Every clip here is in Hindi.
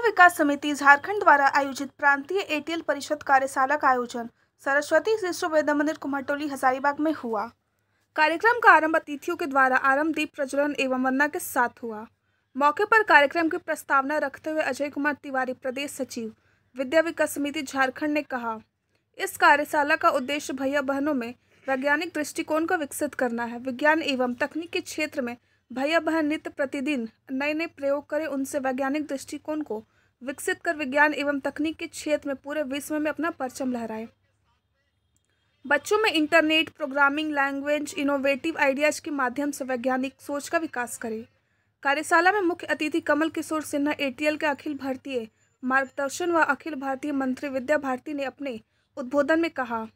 महिला विकास समिति झारखंड द्वारा आयोजित प्रांतीय एटीएल परिषद कार्यशाला का आयोजन सरस्वती शिशु वेद मंदिर कुम्हटोली हजारीबाग में हुआ कार्यक्रम का आरंभ अतिथियों के द्वारा आरंभ दीप प्रज्वलन एवं वंदना के साथ हुआ मौके पर कार्यक्रम की प्रस्तावना रखते हुए अजय कुमार तिवारी प्रदेश सचिव विद्या विकास समिति झारखंड ने कहा इस कार्यशाला का उद्देश्य भैया बहनों में वैज्ञानिक दृष्टिकोण को विकसित करना है विज्ञान एवं तकनीक के क्षेत्र में भैया बहन नित्य प्रतिदिन नए नए प्रयोग करें उनसे वैज्ञानिक दृष्टिकोण को विकसित कर विज्ञान एवं तकनीक के क्षेत्र में पूरे विश्व में अपना परचम लहराए बच्चों में internet programming language innovative ideas के माध्यम से वैज्ञानिक सोच का विकास करें कार्यशाला में मुख्य अतिथि कमल किशोर सिन्हा एटीएल के अखिल भारतीय मार्गदर्शन व अखिल भारतीय मंत्री विद्या भारती ने अपने उद्बोधन में कहा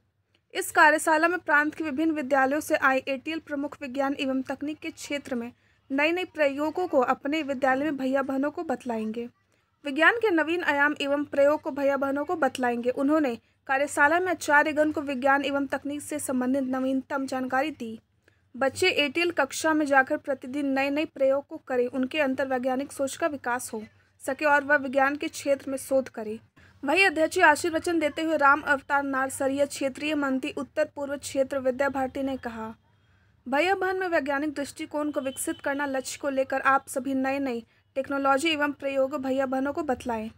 इस कार्यशाला में प्रांत के विभिन्न विद्यालयों से आए एटीएल प्रमुख विज्ञान एवं तकनीक के क्षेत्र में नए नए प्रयोगों को अपने विद्यालय में भैया बहनों को बतलाएंगे विज्ञान के नवीन आयाम एवं प्रयोग को भैया बहनों को बतलाएंगे उन्होंने कार्यशाला में आचार्य गण को विज्ञान एवं तकनीक से संबंधित नवीनतम जानकारी दी बच्चे एटीएल कक्षा में जाकर प्रतिदिन नए नए प्रयोग को करें उनके अंतर्वैज्ञानिक सोच का विकास हो सके और वह विज्ञान के क्षेत्र में शोध करे वही अध्यक्ष आशीर्वचन देते हुए राम अवतार नारसरीय क्षेत्रीय मंत्री उत्तर पूर्व क्षेत्र विद्या भारती ने कहा भैया बहन में वैज्ञानिक दृष्टिकोण को विकसित करना लक्ष्य को लेकर आप सभी नए नए टेक्नोलॉजी एवं प्रयोग भैया बहनों को बतलाएं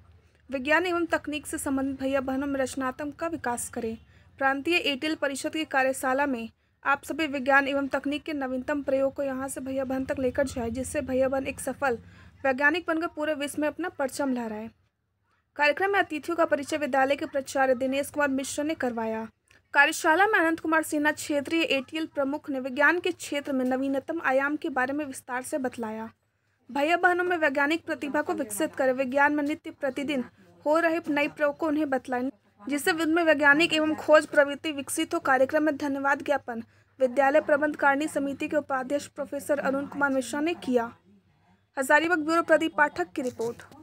विज्ञान एवं तकनीक से संबंधित भैया बहनों में रचनात्मक का विकास करें प्रांतीय एटेल परिषद की कार्यशाला में आप सभी विज्ञान एवं तकनीक के नवीनतम प्रयोग को यहाँ से भैया बहन तक लेकर जाए जिससे भैया बहन एक सफल वैज्ञानिक बनकर पूरे विश्व में अपना परचम लहराए कार्यक्रम में अतिथियों का परिचय विद्यालय के प्राचार्य दिनेश कुमार मिश्र ने करवाया कार्यशाला में अनंत कुमार सिन्हा क्षेत्रीय एटीएल प्रमुख ने विज्ञान के क्षेत्र में नवीनतम आयाम के बारे में विस्तार से बतलाया भैया बहनों में वैज्ञानिक प्रतिभा को विकसित करें विज्ञान में नित्य प्रतिदिन हो रहे नई प्रयोग को उन्हें बतलाएं जिससे उनमें वैज्ञानिक एवं खोज प्रवृत्ति विकसित हो कार्यक्रम में धन्यवाद ज्ञापन विद्यालय प्रबंध कारिणी समिति के उपाध्यक्ष प्रोफेसर अरुण कुमार मिश्रा ने किया हजारीबाग ब्यूरो प्रदीप पाठक की रिपोर्ट